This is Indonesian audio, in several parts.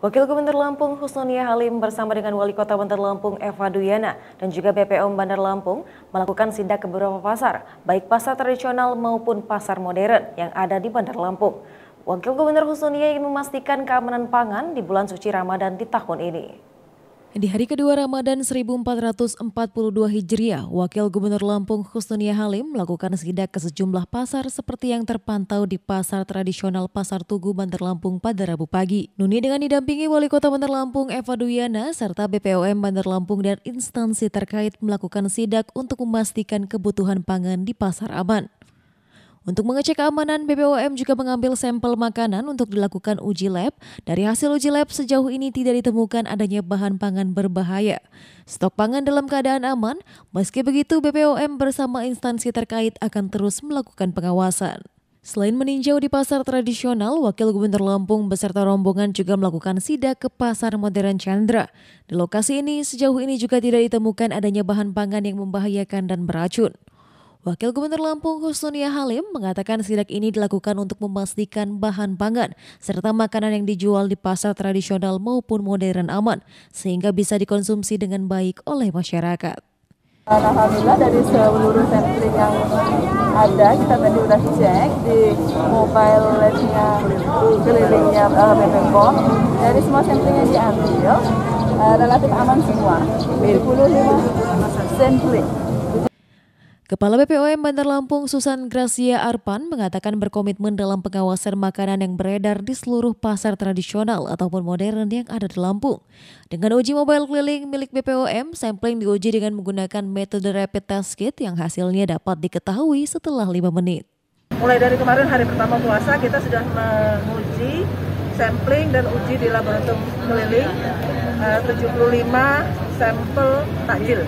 Wakil Gubernur Lampung Husnonia Halim bersama dengan Wali Kota Bandar Lampung Eva Duyana dan juga BPOM Bandar Lampung melakukan sidak ke beberapa pasar, baik pasar tradisional maupun pasar modern yang ada di Bandar Lampung. Wakil Gubernur Husnonia ingin memastikan keamanan pangan di bulan suci Ramadan di tahun ini. Di hari kedua Ramadan 1442 Hijriah, Wakil Gubernur Lampung Khusnunia Halim melakukan sidak ke sejumlah pasar seperti yang terpantau di pasar tradisional Pasar Tugu Bandar Lampung pada Rabu pagi. Nuni dengan didampingi Wali Kota Bandar Lampung Eva Duyana serta BPOM Bandar Lampung dan instansi terkait melakukan sidak untuk memastikan kebutuhan pangan di pasar aman. Untuk mengecek keamanan, BPOM juga mengambil sampel makanan untuk dilakukan uji lab. Dari hasil uji lab sejauh ini tidak ditemukan adanya bahan pangan berbahaya. Stok pangan dalam keadaan aman, meski begitu BPOM bersama instansi terkait akan terus melakukan pengawasan. Selain meninjau di pasar tradisional, Wakil Gubernur Lampung beserta rombongan juga melakukan sidak ke pasar modern Chandra. Di lokasi ini, sejauh ini juga tidak ditemukan adanya bahan pangan yang membahayakan dan beracun. Wakil Gubernur Lampung Husnunia Halim mengatakan sidak ini dilakukan untuk memastikan bahan pangan serta makanan yang dijual di pasar tradisional maupun modern aman sehingga bisa dikonsumsi dengan baik oleh masyarakat. Alhamdulillah dari seluruh sampling yang ada kita tadi sudah cek di mobile labnya kelilingnya uh, eh, BPOM dari semua sampling yang diambil uh, relatif aman semua 75 sampling Kepala BPOM Bandar Lampung Susan Gracia Arpan mengatakan berkomitmen dalam pengawasan makanan yang beredar di seluruh pasar tradisional ataupun modern yang ada di Lampung. Dengan uji mobile keliling milik BPOM, sampling diuji dengan menggunakan metode rapid test kit yang hasilnya dapat diketahui setelah 5 menit. Mulai dari kemarin hari pertama puasa kita sudah menguji sampling dan uji di laboratorium keliling 75 eh, sampel takjil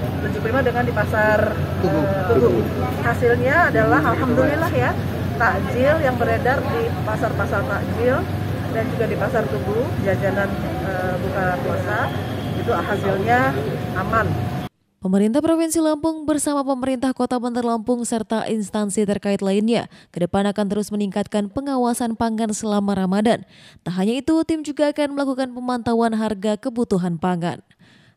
75 dengan di pasar eh, Tugu. Tugu. Hasilnya adalah alhamdulillah ya takjil yang beredar di pasar-pasar takjil dan juga di pasar Tugu jajanan e, buka puasa itu hasilnya aman. Pemerintah Provinsi Lampung bersama pemerintah Kota Bandar Lampung serta instansi terkait lainnya ke depan akan terus meningkatkan pengawasan pangan selama Ramadan. Tak hanya itu, tim juga akan melakukan pemantauan harga kebutuhan pangan.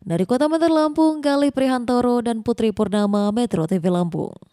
Dari Kota Meter Lampung, Galih Prihantoro dan Putri Purnama Metro TV Lampung.